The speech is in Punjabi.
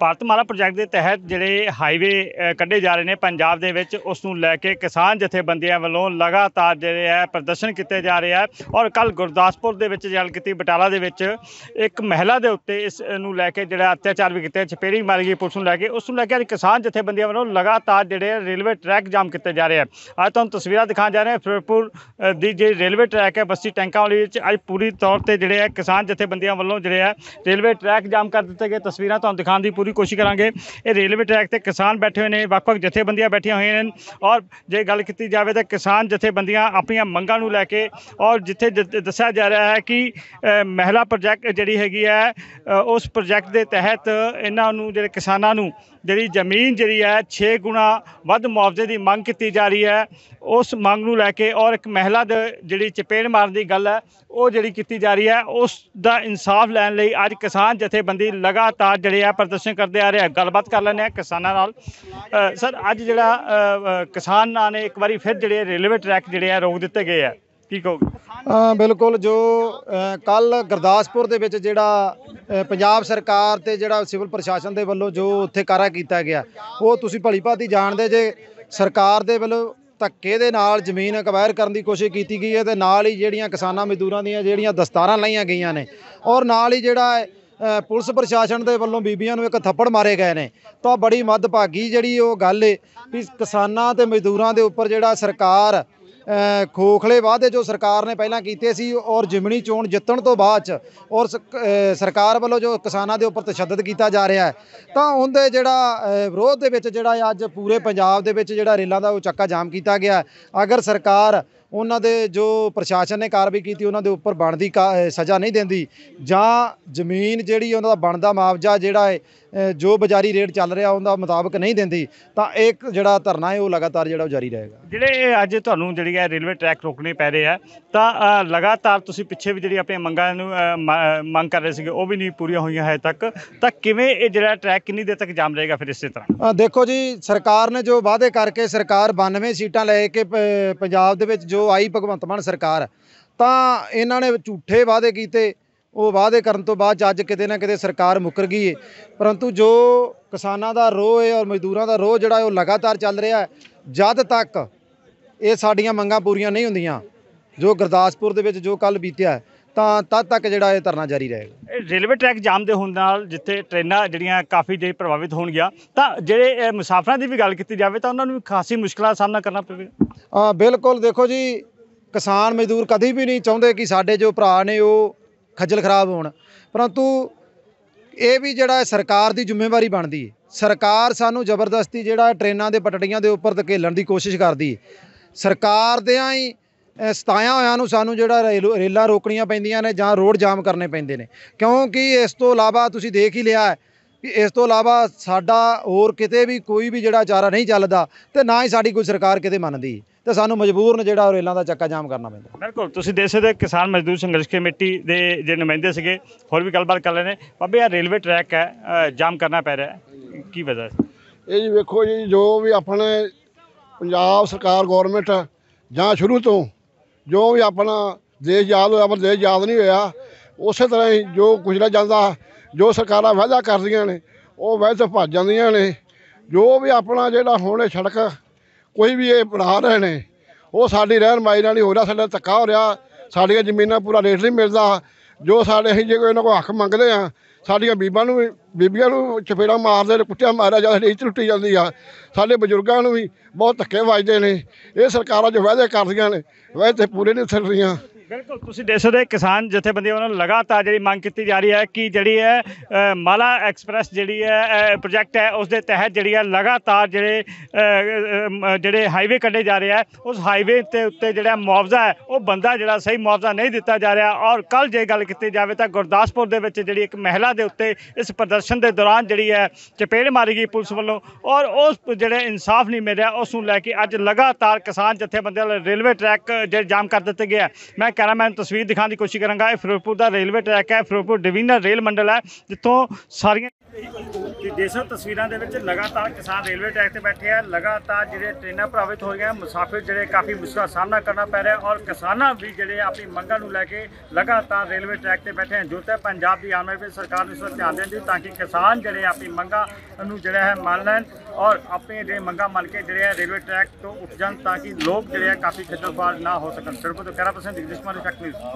ਭਾਰਤਮਾਲਾ ਪ੍ਰੋਜੈਕਟ ਦੇ ਤਹਿਤ ਜਿਹੜੇ ਹਾਈਵੇ ਕੱਢੇ ਜਾ ਰਹੇ ਨੇ ਪੰਜਾਬ ਦੇ ਵਿੱਚ ਉਸ ਨੂੰ ਲੈ ਕੇ ਕਿਸਾਨ ਜਥੇਬੰਦੀਆਂ ਵੱਲੋਂ ਲਗਾਤਾਰ ਜਿਹੜੇ ਹੈ ਪ੍ਰਦਰਸ਼ਨ ਕੀਤੇ ਜਾ ਰਹੇ ਆ ਔਰ ਕੱਲ ਗੁਰਦਾਸਪੁਰ ਦੇ ਵਿੱਚ ਜਲ ਕੀਤੀ ਬਟਾਲਾ ਦੇ ਵਿੱਚ ਇੱਕ ਮਹਿਲਾ ਦੇ ਉੱਤੇ ਇਸ ਨੂੰ ਲੈ ਕੇ ਜਿਹੜਾ ਅਤਿਆਚਾਰ ਵੀ ਕੀਤਾ ਚਪੇੜੀ ਮਾਰ ਗਈ ਪੁਲਿਸ ਨੂੰ ਲੈ ਕੇ ਉਸ ਨੂੰ ਲੈ ਕੇ ਕਿਸਾਨ ਜਥੇਬੰਦੀਆਂ ਵੱਲੋਂ ਲਗਾਤਾਰ ਜਿਹੜੇ ਰੇਲਵੇ ਟਰੈਕ ਜਾਮ ਕੀਤੇ ਜਾ ਰਹੇ ਆ ਅੱਜ ਤੁਹਾਨੂੰ ਤਸਵੀਰਾਂ ਦਿਖਾਉਣ ਜਾ ਰਹੇ ਹਾਂ ਫਿਰੋਜ਼ਪੁਰ ਦੀ ਜੇ ਰੇਲਵੇ ਟਰੈਕ ਹੈ ਬੱਸੀ ਟੈਂਕਾਂ ਵਾਲੀ ਵਿੱਚ ਅੱਜ ਪੂਰੀ ਤੌਰ ਤੇ ਜਿਹੜੇ ਹੈ ਕਿਸਾਨ ਜਥੇਬੰਦੀਆਂ ਵੱਲੋਂ ਜਿਹੜੇ ਹੈ ਰੇਲਵੇ ਟਰੈਕ ਜਾਮ ਕਰ ਦਿੱਤੇ ਗਏ ਤਸਵੀਰਾਂ ਤੁਹਾਨੂੰ ਦਿਖਾਉਣ ਦੀ ਪੂਰੀ ਕੋਸ਼ਿਸ਼ ਕਰਾਂਗੇ ਇਹ ਰੇਲਵੇ ਟਰੈਕ ਤੇ ਕਿਸਾਨ ਬੈਠੇ ਹੋਏ ਨੇ ਵੱਖ-ਵੱਖ ਜਥੇਬੰਦੀਆਂ ਬੈਠੀਆਂ ਹੋਈਆਂ ਨੇ ਔਰ ਜੇ ਗੱਲ ਕੀਤੀ ਜਾਵੇ ਤਾਂ ਕਿਸਾਨ ਜਥੇਬੰਦੀਆਂ ਆਪਣੀਆਂ ਮੰਗਾਂ ਨੂੰ ਲੈ ਕੇ ਔਰ ਜਿੱਥੇ ਦੱਸਿਆ ਜਾ ਰਿਹਾ ਹੈ ਕਿ ਮਹਿਲਾ ਪ੍ਰੋਜੈਕਟ ਜਿਹੜੀ ਹੈਗੀ ਹੈ ਉਸ ਪ੍ਰੋਜੈਕਟ ਦੇ ਤਹਿਤ ਇਹਨਾਂ ਨੂੰ ਜਿਹੜੇ ਕਿਸਾਨਾਂ ਨੂੰ ਜਿਹੜੀ ਜ਼ਮੀਨ ਜਿਹੜੀ ਹੈ 6 ਗੁਣਾ ਵੱਧ ਮੁਆਵਜ਼ੇ ਦੀ ਮੰਗ ਕੀਤੀ ਜਾ ਰਹੀ ਹੈ ਉਸ ਮੰਗ ਨੂੰ ਲੈ ਕੇ ਔਰ ਇੱਕ ਮਹਿਲਾ ਦੇ ਜਿਹੜੀ ਚਪੇੜ ਮਾਰਨ ਦੀ ਗੱਲ ਹੈ ਉਹ ਜਿਹੜੀ ਕੀਤੀ ਜਾ ਰਹੀ ਹੈ ਉਸ ਦਾ ਇਨਸਾਫ ਲੈਣ ਲਈ ਅੱਜ ਕਿਸਾਨ ਜਥੇਬੰਦੀ ਲਗਾਤਾਰ ਜਿਹੜੇ ਆ ਪ੍ਰਦਰਸ਼ਨ ਕਰਦੇ ਆ ਰਹੇ ਆ ਗੱਲਬਾਤ ਕਰ ਲੈਣੇ ਆ ਕਿਸਾਨਾਂ ਨਾਲ ਸਰ ਅੱਜ ਜਿਹੜਾ ਕਿਸਾਨਾਂ ਨੇ ਇੱਕ ਵਾਰੀ ਫਿਰ ਜਿਹੜੇ ਰੇਲਵੇ ਟਰੈਕ ਜਿਹੜੇ ਆ ਰੋਕ ਦਿੱਤੇ ਗਏ ਆ ਕੀ ਕਹੋਗੇ ਬਿਲਕੁਲ ਜੋ ਕੱਲ ਗੁਰਦਾਸਪੁਰ ਦੇ ਵਿੱਚ ਜਿਹੜਾ ਪੰਜਾਬ ਸਰਕਾਰ ਤੇ ਜਿਹੜਾ ਸਿਵਲ ਪ੍ਰਸ਼ਾਸਨ ਦੇ ਵੱਲੋਂ ਜੋ ਉੱਥੇ ਕਾਰਾ ਕੀਤਾ ਗਿਆ ਉਹ ਤੁਸੀਂ ਭਲੀ ਭਾਤੀ ਜਾਣਦੇ ਜੇ ਸਰਕਾਰ ਦੇ ਵੱਲੋਂ ਧੱਕੇ ਦੇ ਨਾਲ ਜ਼ਮੀਨ ਅਕਵਾਇਰ ਕਰਨ ਦੀ ਕੋਸ਼ਿਸ਼ ਕੀਤੀ ਗਈ ਹੈ ਤੇ ਨਾਲ ਹੀ ਜਿਹੜੀਆਂ ਕਿਸਾਨਾਂ ਮਜ਼ਦੂਰਾਂ ਦੀਆਂ ਜਿਹੜੀਆਂ ਦਸਤਾਰਾਂ ਲਾਈਆਂ ਗਈਆਂ ਨੇ ਔਰ ਨਾਲ ਹੀ ਜਿਹੜਾ ਪੁਲਿਸ ਪ੍ਰਸ਼ਾਸਨ ਦੇ ਵੱਲੋਂ ਬੀਬੀਆਂ ਨੂੰ ਇੱਕ ਥੱਪੜ ਮਾਰੇ ਗਏ ਨੇ ਤਾਂ ਬੜੀ ਮੱਦਭਾਗੀ ਜਿਹੜੀ ਉਹ ਗੱਲ ਏ ਵੀ ਕਿਸਾਨਾਂ ਤੇ ਮਜ਼ਦੂਰਾਂ ਦੇ ਉੱਪਰ ਜਿਹੜਾ ਸਰਕਾਰ ਖੋਖਲੇ ਵਾਅਦੇ ਜੋ ਸਰਕਾਰ ਨੇ ਪਹਿਲਾਂ ਕੀਤੇ ਸੀ ਔਰ ਜਿਮਣੀ ਚੋਣ ਜਿੱਤਣ ਤੋਂ ਬਾਅਦ ਚ ਔਰ ਸਰਕਾਰ ਵੱਲੋਂ ਜੋ ਕਿਸਾਨਾਂ ਦੇ ਉੱਪਰ ਤਸ਼ੱਦਦ ਕੀਤਾ ਜਾ ਰਿਹਾ ਹੈ ਤਾਂ ਉਹਦੇ ਜਿਹੜਾ ਵਿਰੋਧ ਦੇ ਵਿੱਚ ਜਿਹੜਾ ਅੱਜ ਪੂਰੇ ਪੰਜਾਬ ਦੇ ਵਿੱਚ ਜਿਹੜਾ ਰੇਲਾਂ ਦਾ ਉਹ ਚੱਕਾ ਜਾਮ ਕੀਤਾ ਗਿਆ ਅਗਰ ਸਰਕਾਰ ਉਹਨਾਂ ਦੇ ਜੋ ਪ੍ਰਸ਼ਾਸਨ ਨੇ ਕਾਰਵਾਈ ਕੀਤੀ ਉਹਨਾਂ ਦੇ ਉੱਪਰ ਬਣਦੀ ਸਜ਼ਾ ਨਹੀਂ ਦਿੰਦੀ ਜਾਂ ਜ਼ਮੀਨ ਜਿਹੜੀ ਉਹਨਾਂ ਦਾ ਬਣਦਾ ਮੁਆਵਜ਼ਾ ਜਿਹੜਾ ਹੈ ਜੋ ਬਾਜ਼ਾਰੀ ਰੇਟ ਚੱਲ ਰਿਹਾ ਉਹਦਾ ਮੁਤਾਬਕ ਨਹੀਂ ਦਿੰਦੀ ਤਾਂ ਇੱਕ ਜਿਹੜਾ ਧਰਨਾ ਹੈ ਉਹ ਲਗਾਤਾਰ ਜਿਹੜਾ ਜਾਰੀ ਰਹੇਗਾ ਜਿਹੜੇ ਅੱਜ ਤੁਹਾਨੂੰ ਜਿਹੜੀ ਹੈ ਰੇਲਵੇ ਟਰੈਕ ਰੋਕਣੇ ਪੈ ਰਹੇ ਆ ਤਾਂ ਲਗਾਤਾਰ ਤੁਸੀਂ ਪਿੱਛੇ ਵੀ ਜਿਹੜੀ ਆਪਣੀਆਂ ਮੰਗਾਂ ਨੂੰ ਮੰਗ ਕਰ ਰਹੇ ਸੀਗੇ ਉਹ ਵੀ ਨਹੀਂ ਪੂਰੀਆਂ ਹੋਈਆਂ ਹਜੇ ਤੱਕ ਤਾਂ ਕਿਵੇਂ ਇਹ ਜਿਹੜਾ ਟਰੈਕ ਕਿੰਨੀ ਦੇਰ ਤੱਕ ਜਾਮ ਰਹੇਗਾ ਫਿਰ ਇਸੇ ਤਰ੍ਹਾਂ ਦੇਖੋ ਜੀ ਸਰਕਾਰ ਨੇ ਜੋ ਵਾਅਦੇ ਕਰਕੇ ਸਰਕਾਰ 92 ਸੀਟਾਂ ਲੈ ਕੇ ਪੰਜਾਬ ਦੇ ਵਿੱਚ ਜੋ ਜਦੋਂ ਆਈ ਭਗਵੰਤ ਮਾਨ ਸਰਕਾਰ ਤਾਂ ਇਹਨਾਂ ਨੇ ਝੂਠੇ ਵਾਅਦੇ ਕੀਤੇ ਉਹ ਵਾਅਦੇ ਕਰਨ ਤੋਂ ਬਾਅਦ ਅੱਜ ਕਿਤੇ ਨਾ ਕਿਤੇ ਸਰਕਾਰ ਮੁੱਕਰ ਗਈ ਏ ਪਰੰਤੂ ਜੋ ਕਿਸਾਨਾਂ ਦਾ ਰੋਹ ਏ ਔਰ ਮਜ਼ਦੂਰਾਂ ਦਾ ਰੋਹ ਜਿਹੜਾ ਉਹ ਲਗਾਤਾਰ ਚੱਲ ਰਿਹਾ ਹੈ ਜਦ ਤੱਕ ਇਹ ਸਾਡੀਆਂ ਮੰਗਾਂ ਪੂਰੀਆਂ ਨਹੀਂ ਹੁੰਦੀਆਂ ਜੋ ਗੁਰਦਾਸਪੁਰ ਦੇ ਵਿੱਚ ਜੋ ਕੱਲ ਬੀਤਿਆ ਤਾਂ ਤਦ ਤੱਕ ਜਿਹੜਾ ਇਹ ਧਰਨਾ ਜਾਰੀ ਰਹੇਗਾ ਰੇਲਵੇ ਟਰੈਕ ਜਾਮ ਦੇ ਹੋਣ ਨਾਲ ਜਿੱਥੇ ਟ੍ਰੇਨਾਂ ਜਿਹੜੀਆਂ ਕਾਫੀ ਦੇ ਪ੍ਰਭਾਵਿਤ ਹੋਣ ਗਿਆ ਤਾਂ ਜਿਹੜੇ ਮੁਸਾਫਰਾਂ ਦੀ ਵੀ ਗੱਲ ਕੀਤੀ ਜਾਵੇ ਤਾਂ ਉਹਨਾਂ ਨੂੰ ਖਾਸੀ ਮੁਸ਼ਕਲਾਂ ਦਾ ਸਾਹਮਣਾ ਕਰਨਾ ਪਵੇਗਾ ਬਿਲਕੁਲ ਦੇਖੋ ਜੀ ਕਿਸਾਨ ਮਜ਼ਦੂਰ ਕਦੀ ਵੀ ਨਹੀਂ ਚਾਹੁੰਦੇ ਕਿ ਸਾਡੇ ਜੋ ਭਰਾ ਨੇ ਉਹ ਖੱਜਲ ਖਰਾਬ ਹੋਣ ਪਰੰਤੂ ਇਹ ਵੀ ਜਿਹੜਾ ਸਰਕਾਰ ਦੀ ਜ਼ਿੰਮੇਵਾਰੀ ਬਣਦੀ ਹੈ ਸਰਕਾਰ ਸਾਨੂੰ ਜ਼ਬਰਦਸਤੀ ਜਿਹੜਾ ਟ੍ਰੇਨਾਂ ਦੇ ਪਟੜੀਆਂ ਦੇ ਉੱਪਰ ਧਕੇਲਣ ਦੀ ਕੋਸ਼ਿਸ਼ ਕਰਦੀ ਹੈ ਸਰਕਾਰ ਦੇ ਆਂ ਹੀ ਸਤਾਇਆ ਹੋਇਆਂ ਨੂੰ ਸਾਨੂੰ ਜਿਹੜਾ ਰੇਲਾਂ ਰੋਕਣੀਆਂ ਪੈਂਦੀਆਂ ਨੇ ਜਾਂ ਰੋਡ ਜਾਮ ਕਰਨੇ ਪੈਂਦੇ ਨੇ ਕਿਉਂਕਿ ਇਸ ਤੋਂ ਇਲਾਵਾ ਤੁਸੀਂ ਦੇਖ ਹੀ ਲਿਆ ਹੈ ਕਿ ਇਸ ਤੋਂ ਇਲਾਵਾ ਸਾਡਾ ਹੋਰ ਕਿਤੇ ਵੀ ਕੋਈ ਵੀ ਜਿਹੜਾ ਚਾਰਾ ਨਹੀਂ ਚੱਲਦਾ ਤੇ ਨਾ ਹੀ ਸਾਡੀ ਕੋਈ ਸਰਕਾਰ ਕਿਤੇ ਮੰਨਦੀ ਤੇ ਸਾਨੂੰ ਮਜਬੂਰਨ ਜਿਹੜਾ ਰੇਲਾਂ ਦਾ ਚੱਕਾ ਜਾਮ ਕਰਨਾ ਪੈਂਦਾ ਬਿਲਕੁਲ ਤੁਸੀਂ ਦੇਸ਼ ਦੇ ਕਿਸਾਨ ਮਜ਼ਦੂਰ ਸੰਘਰਸ਼ ਕਮੇਟੀ ਦੇ ਜਿਹੜੇ ਨੁਮਾਇੰਦੇ ਸੀਗੇ ਹੋਰ ਵੀ ਗੱਲਬਾਤ ਕਰ ਲੈਣੇ ਬਾਬੇ ਆ ਰੇਲਵੇ ਟਰੈਕ ਹੈ ਜਾਮ ਕਰਨਾ ਪੈ ਰਿਹਾ ਹੈ ਕੀ ਵਜ੍ਹਾ ਇਹ ਜੀ ਵੇਖੋ ਜੀ ਜੋ ਵੀ ਆਪਣੇ ਪੰਜਾਬ ਸਰਕਾਰ ਗਵਰਨਮੈਂਟ ਜਾਂ ਸ਼ੁਰੂ ਤੋਂ ਜੋ ਵੀ ਆਪਣਾ ਦੇਸ਼ ਯਾਦ ਹੋਇਆ ਪਰ ਦੇਸ਼ ਯਾਦ ਨਹੀਂ ਹੋਇਆ ਉਸੇ ਤਰ੍ਹਾਂ ਹੀ ਜੋ ਗੁਜ਼ਰਿਆ ਜਾਂਦਾ ਜੋ ਸਰਕਾਰਾਂ ਵਾਅਦਾ ਕਰਦੀਆਂ ਨੇ ਉਹ ਵਾਅਦੇ ਭੱਜ ਜਾਂਦੀਆਂ ਨੇ ਜੋ ਵੀ ਆਪਣਾ ਜਿਹੜਾ ਹੁਣ ਇਹ ਸੜਕ ਕੋਈ ਵੀ ਇਹ ਬਣਾ ਰਹੇ ਨੇ ਉਹ ਸਾਡੀ ਰਹਿਨਮਾਈ ਨਾਲ ਨਹੀਂ ਹੋ ਰਿਹਾ ਸਾਡਾ ਧੱਕਾ ਹੋ ਰਿਹਾ ਸਾਡੀਆਂ ਜ਼ਮੀਨਾਂ ਪੂਰਾ ਰੇਟ ਨਹੀਂ ਮਿਲਦਾ ਜੋ ਸਾਡੇ ਅਸੀਂ ਜੇ ਕੋਈ ਇਹਨਾਂ ਕੋਲ ਹੱਕ ਮੰਗਦੇ ਆ ਸਾਡੀਆਂ ਬੀਬਾਂ ਨੂੰ ਵੀ ਬੀਬੀਆਂ ਨੂੰ ਚਫੇੜਾ ਮਾਰਦੇ ਨੇ ਕੁੱਟਿਆ ਮਾਰਿਆ ਜਾਂਦਾ ਸਾਡੀ ਇੱਜ਼ਤ ਜਾਂਦੀ ਆ ਸਾਡੇ ਬਜ਼ੁਰਗਾਂ ਨੂੰ ਵੀ ਬਹੁਤ ਧੱਕੇ ਵੱਜਦੇ ਨੇ ਇਹ ਸਰਕਾਰਾਂ ਜੋ ਵਾਅਦੇ ਕਰਦੀਆਂ ਨੇ ਵਾਅਦੇ ਪੂਰੇ ਨਹੀਂ ਉਤਰ ਰਹੀਆਂ ਬਿਲਕੁਲ ਤੁਸੀਂ ਦੇਖ ਸਕਦੇ ਕਿਸਾਨ ਜਥੇਬੰਦੀਆਂ ਵੱਲੋਂ ਲਗਾਤਾਰ ਜਿਹੜੀ ਮੰਗ ਕੀਤੀ ਜਾ ਰਹੀ ਹੈ ਕਿ ਜਿਹੜੀ ਹੈ ਮਾਲਾ ਐਕਸਪ੍ਰੈਸ ਜਿਹੜੀ ਹੈ ਪ੍ਰੋਜੈਕਟ ਹੈ ਉਸ ਦੇ ਤਹਿਤ ਜਿਹੜੀ ਹੈ ਲਗਾਤਾਰ ਜਿਹੜੇ ਜਿਹੜੇ ਹਾਈਵੇ ਕੱਢੇ ਜਾ ਰਹੇ ਆ ਉਸ ਹਾਈਵੇ ਤੇ ਉੱਤੇ ਜਿਹੜਾ ਮੁਆਵਜ਼ਾ ਹੈ ਉਹ ਬੰਦਾ ਜਿਹੜਾ ਸਹੀ ਮੁਆਵਜ਼ਾ ਨਹੀਂ ਦਿੱਤਾ ਜਾ ਰਿਹਾ ਔਰ ਕੱਲ ਜੇ ਗੱਲ ਕੀਤੀ ਜਾਵੇ ਤਾਂ ਗੁਰਦਾਸਪੁਰ ਦੇ ਵਿੱਚ ਜਿਹੜੀ ਇੱਕ ਮਹਿਲਾ ਦੇ ਉੱਤੇ ਇਸ ਪ੍ਰਦਰਸ਼ਨ ਦੇ ਦੌਰਾਨ ਜਿਹੜੀ ਹੈ ਚਪੇੜ ਮਾਰੀ ਗਈ ਪੁਲਿਸ ਵੱਲੋਂ ਔਰ ਉਸ ਜਿਹੜੇ ਇਨਸਾਫ ਨਹੀਂ ਮਿਲਿਆ ਉਸ ਨੂੰ ਲੈ ਕੇ ਅੱਜ ਲਗਾਤਾਰ ਕਿਸਾਨ ਜਥੇਬੰਦੀਆਂ ਰੇਲਵੇ ਟਰੈਕ ਜਿਹੜਾ ਜਾਮ ਕਰ ਦਿੱਤੇ ਗਿਆ ਮੈਂ ਕੈਮਰਾਮੈਨ ਤਸਵੀਰ ਦਿਖਾਉਣ ਦੀ ਕੋਸ਼ਿਸ਼ ਕਰਾਂਗਾ ਇਹ ਫਿਰੋਜ਼ਪੁਰ ਦਾ ਰੇਲਵੇ ਟਰੈਕ ਹੈ ਫਿਰੋਜ਼ਪੁਰ ਡਿਵੀਜ਼ਨਲ ਰੇਲ ਮੰਡਲ ਹੈ ਜਿੱਥੋਂ ਸਾਰੀਆਂ ਕਿ ਦੇਸ਼ਾਂ ਤਸਵੀਰਾਂ ਦੇ ਵਿੱਚ ਲਗਾਤਾਰ ਕਿਸਾਨ ਰੇਲਵੇ ਟ੍ਰੈਕ ਤੇ ਬੈਠੇ ਆ ਲਗਾਤਾਰ ਜਿਹੜੇ ਟ੍ਰੇਨਾਂ ਪ੍ਰਭਾਵਿਤ ਹੋ ਰਹੀਆਂ ਮੁਸਾਫਿਰ ਜਿਹੜੇ ਕਾਫੀ ਮੁਸ਼ਕਲ ਸਾਹਮਣਾ ਕਰਨਾ ਪੈ ਰਿਹਾ ਔਰ ਕਿਸਾਨਾਂ ਵੀ ਜਿਹੜੇ ਆਪਣੀ ਮੰਗਾਂ ਨੂੰ ਲੈ ਕੇ ਲਗਾਤਾਰ ਰੇਲਵੇ ਟ੍ਰੈਕ ਤੇ ਬੈਠੇ ਜੋ ਜੁੱਤੇ ਪੰਜਾਬ ਦੀ ਆਉਣ ਵਾਲੀ ਸਰਕਾਰ ਨੂੰ ਇਸ ਵੱਲ ਧਿਆਨ ਦੇਣ ਦੀ ਤਾਂ ਕਿ ਕਿਸਾਨ ਜਿਹੜੇ ਆਪਣੀ ਮੰਗਾਂ ਨੂੰ ਜਿਹੜਾ ਹੈ ਮੰਨ ਲੈਣ ਔਰ ਆਪਣੇ ਜਿਹੜੇ ਮੰਗਾਂ ਮੰਨ ਕੇ ਜਿਹੜੇ ਰੇਲਵੇ ਟ੍ਰੈਕ ਤੋਂ ਉੱਠ ਜਾਣ ਤਾਂ ਕਿ ਲੋਕ ਜਿਹੜੇ ਆ ਕਾਫੀ ਖੱਜਲ ਨਾ ਹੋ ਸਕਣ ਸਿਰਫ ਤੋਂ 11% ਦਿਗਦੇਸ਼ ਮਾਰੇ ਚੱਕ ਨਿਊਜ਼